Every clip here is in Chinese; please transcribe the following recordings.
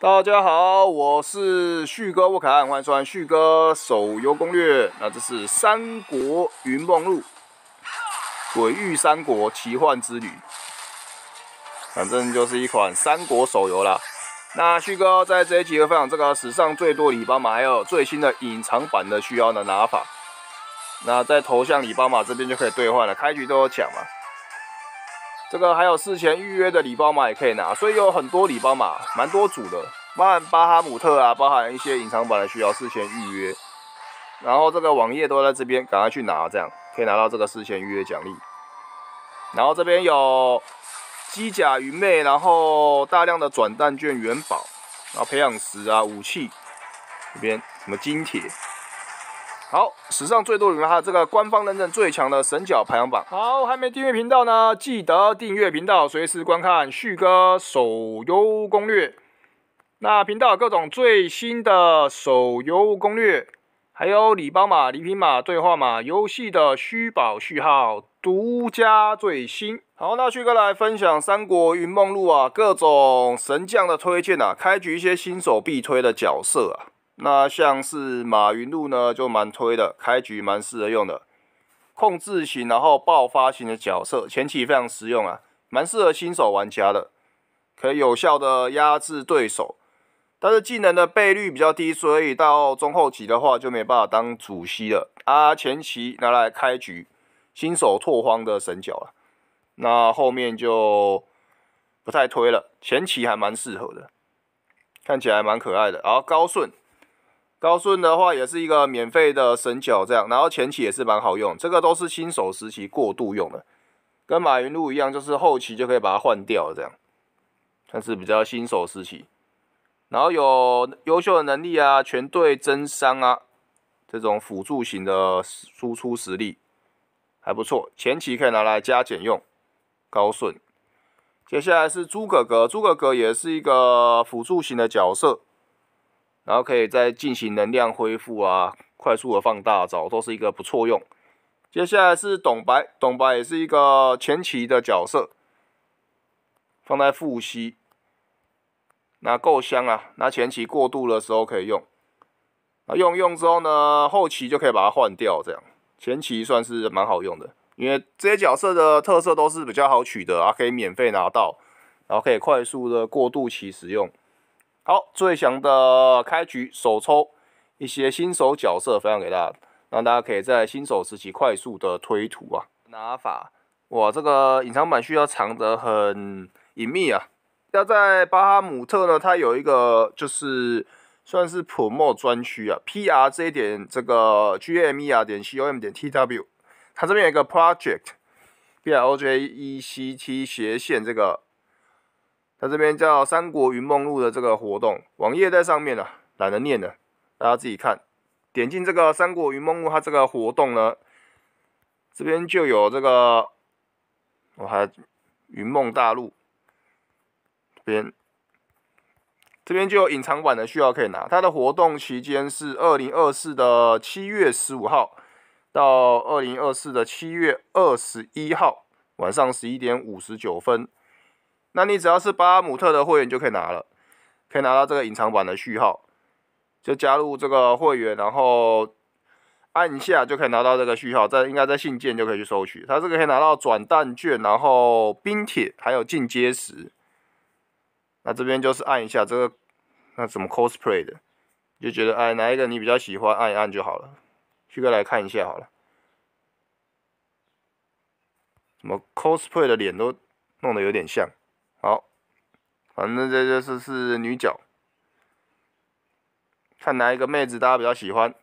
大家好，我是旭哥沃凯，欢迎收看旭哥手游攻略。那这是《三国云梦录》《鬼域三国奇幻之旅》，反正就是一款三国手游啦。那旭哥在这一集会分享这个史上最多礼包码，还有最新的隐藏版的需要的拿法。那在头像礼包码这边就可以兑换了，开局都有抢嘛。这个还有事前预约的礼包码也可以拿，所以有很多礼包码，蛮多组的，包含巴哈姆特啊，包含一些隐藏版的需要事前预约。然后这个网页都在这边，赶快去拿，这样可以拿到这个事前预约奖励。然后这边有机甲愚昧，然后大量的转蛋卷、元宝，然后培养石啊、武器，这边什么金铁。好，史上最多人哈，有这个官方认证最强的神将排行榜。好，还没订阅频道呢，记得订阅频道，随时观看旭哥手游攻略。那频道各种最新的手游攻略，还有礼包码、礼品码、兑换码、游戏的虚宝序号，独家最新。好，那旭哥来分享《三国云梦录》啊，各种神将的推荐啊，开局一些新手必推的角色啊。那像是马云路呢，就蛮推的，开局蛮适合用的，控制型，然后爆发型的角色，前期非常实用啊，蛮适合新手玩家的，可以有效的压制对手，但是技能的倍率比较低，所以到中后期的话就没办法当主 C 了啊。前期拿来开局，新手拓荒的神角了，那后面就不太推了，前期还蛮适合的，看起来蛮可爱的。然后高顺。高顺的话也是一个免费的神角，这样，然后前期也是蛮好用，这个都是新手时期过渡用的，跟马云禄一样，就是后期就可以把它换掉，这样，算是比较新手时期，然后有优秀的能力啊，全队增伤啊，这种辅助型的输出实力还不错，前期可以拿来加减用。高顺，接下来是诸葛格，诸葛格也是一个辅助型的角色。然后可以再进行能量恢复啊，快速的放大招都是一个不错用。接下来是董白，董白也是一个前期的角色，放在副 c 那够香啊！那前期过渡的时候可以用，那用用之后呢，后期就可以把它换掉，这样前期算是蛮好用的。因为这些角色的特色都是比较好取得啊，可以免费拿到，然后可以快速的过渡期使用。好，最强的开局手抽一些新手角色分享给大家，让大家可以在新手时期快速的推图啊。拿法，哇，这个隐藏版需要藏得很隐秘啊。要在巴哈姆特呢，它有一个就是算是普莫专区啊。P R 这一点这个 G M E R 点 C O M 点 T W，它这边有一个 Project B L J E C T 斜线这个。它这边叫《三国云梦录》的这个活动，网页在上面了，懒得念了，大家自己看。点进这个《三国云梦录》，它这个活动呢，这边就有这个，我还云梦大陆边，这边就有隐藏版的需要可以拿。它的活动期间是二零二四的七月十五号到二零二四的七月二十一号晚上十一点五十九分。那你只要是巴姆特的会员就可以拿了，可以拿到这个隐藏版的序号，就加入这个会员，然后按一下就可以拿到这个序号，在应该在信件就可以去收取。它这个可以拿到转蛋券，然后冰铁还有进阶石。那这边就是按一下这个，那什么 cosplay 的，就觉得哎，哪一个你比较喜欢，按一按就好了。旭哥来看一下好了，什么 cosplay 的脸都弄得有点像。好，反正这就是是女角，看哪一个妹子大家比较喜欢。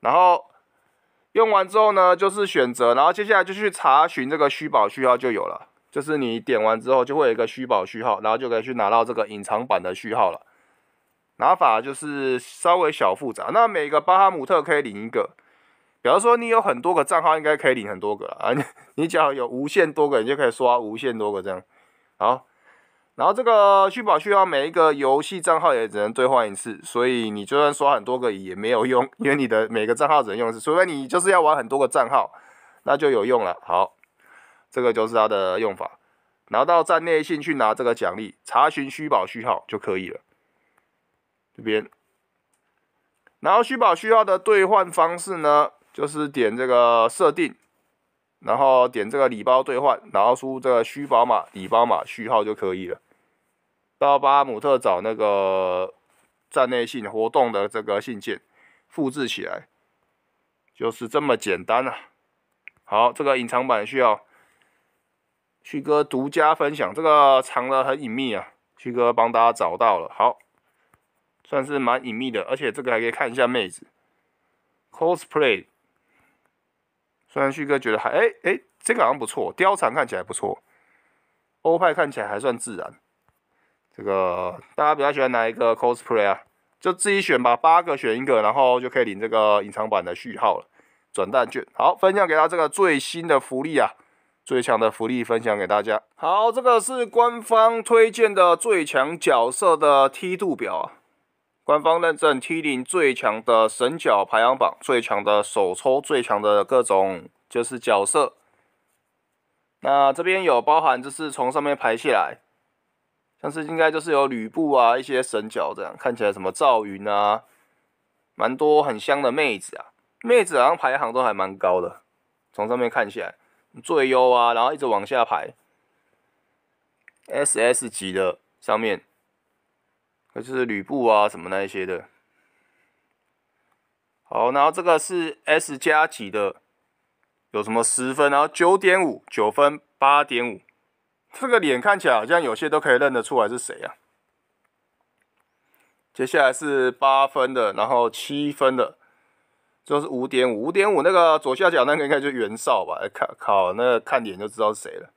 然后用完之后呢，就是选择，然后接下来就去查询这个虚宝序号就有了。就是你点完之后就会有一个虚宝序号，然后就可以去拿到这个隐藏版的序号了。拿法就是稍微小复杂，那每个巴哈姆特可以领一个。比如说你有很多个账号，应该可以领很多个啊。你你要有无限多个，你就可以刷无限多个这样。好，然后这个虚宝需要每一个游戏账号也只能兑换一次，所以你就算刷很多个也没有用，因为你的每个账号只能用一次，除非你就是要玩很多个账号，那就有用了。好，这个就是它的用法，拿到站内信去拿这个奖励，查询虚宝序号就可以了。这边，然后虚宝序号的兑换方式呢，就是点这个设定。然后点这个礼包兑换，然后输入这个虚宝码、礼包码序号就可以了。到巴姆特找那个站内信活动的这个信件，复制起来，就是这么简单了。好，这个隐藏版需要旭哥独家分享，这个藏的很隐秘啊，旭哥帮大家找到了，好，算是蛮隐秘的，而且这个还可以看一下妹子 cosplay。虽然旭哥觉得还哎哎，这个好像不错，貂蝉看起来不错，欧派看起来还算自然。这个大家比较喜欢哪一个 cosplay 啊？就自己选吧，八个选一个，然后就可以领这个隐藏版的序号了，转蛋券。好，分享给他这个最新的福利啊，最强的福利分享给大家。好，这个是官方推荐的最强角色的梯度表啊。官方认证 T 零最强的神角排行榜，最强的手抽最强的各种就是角色。那这边有包含，就是从上面排下来，像是应该就是有吕布啊，一些神角这样看起来，什么赵云啊，蛮多很香的妹子啊，妹子好像排行都还蛮高的，从上面看起来最优啊，然后一直往下排，SS 级的上面。就是吕布啊，什么那一些的。好，然后这个是 S 加级的，有什么十分后九点五、九分、八点五，这个脸看起来好像有些都可以认得出来是谁啊。接下来是八分的，然后七分的，就是五点五、五点五，那个左下角那个应该就是袁绍吧？看，靠，那个看脸就知道是谁了。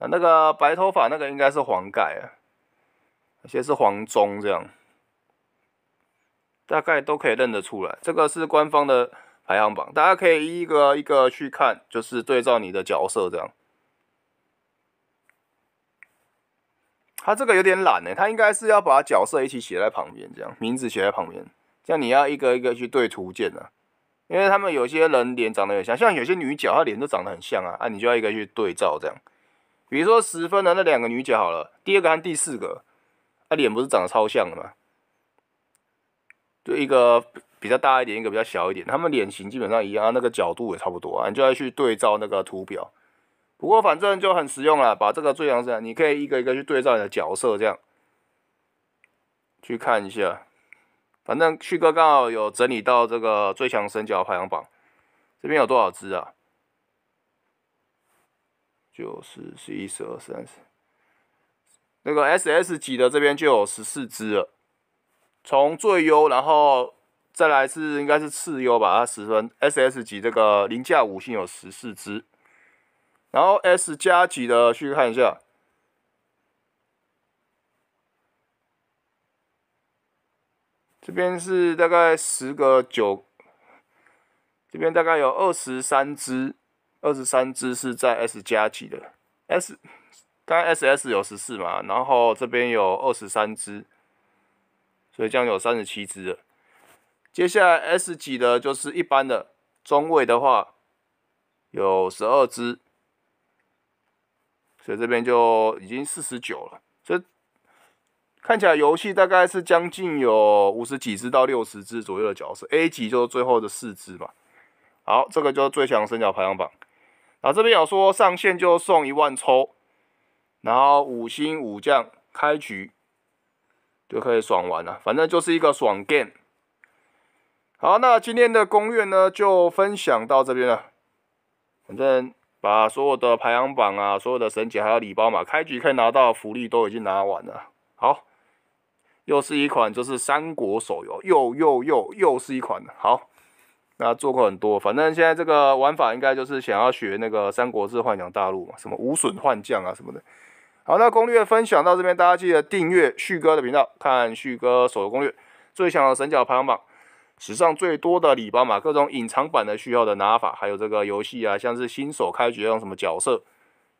啊，那个白头发那个应该是黄盖啊。有些是黄忠这样，大概都可以认得出来。这个是官方的排行榜，大家可以一个一个去看，就是对照你的角色这样。他这个有点懒呢，他应该是要把角色一起写在旁边，这样名字写在旁边，这样你要一个一个去对图鉴啊。因为他们有些人脸长得也像，像有些女角她脸都长得很像啊，啊，你就要一个去对照这样。比如说十分的那两个女角好了，第二个和第四个。他脸不是长得超像的吗？就一个比较大一点，一个比较小一点，他们脸型基本上一样，那个角度也差不多啊。你就要去对照那个图表，不过反正就很实用了。把这个最强声，你可以一个一个去对照你的角色这样，去看一下。反正旭哥刚好有整理到这个最强生角排行榜，这边有多少只啊？九十十一十二三十。那个 S S 级的这边就有十四只了，从最优，然后再来是应该是次优吧，它十分 S S 级这个零价五星有十四只，然后 S 加级的去看一下，这边是大概十个九，这边大概有二十三只，二十三只是在 S 加级的 S。刚 S S 有十四嘛，然后这边有二十三只，所以将有三十七只了。接下来 S 级的就是一般的中位的话，有十二只，所以这边就已经四十九了。这看起来游戏大概是将近有五十几只到六十只左右的角色。A 级就是最后的四只吧。好，这个就是最强升角排行榜。后这边有说上线就送一万抽。然后五星武将开局就可以爽玩了，反正就是一个爽 game。好，那今天的攻略呢就分享到这边了。反正把所有的排行榜啊、所有的神级还有礼包嘛，开局可以拿到福利都已经拿完了。好，又是一款就是三国手游，又又又又是一款。好，那做过很多，反正现在这个玩法应该就是想要学那个《三国志幻想大陆》嘛，什么无损换将啊什么的。好，那攻略分享到这边，大家记得订阅旭哥的频道，看旭哥手游攻略，最强的神角排行榜，史上最多的礼包码，各种隐藏版的需要的拿法，还有这个游戏啊，像是新手开局用什么角色，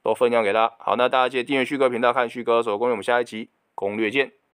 都分享给大家。好，那大家记得订阅旭哥频道，看旭哥手游攻略。我们下一集攻略见。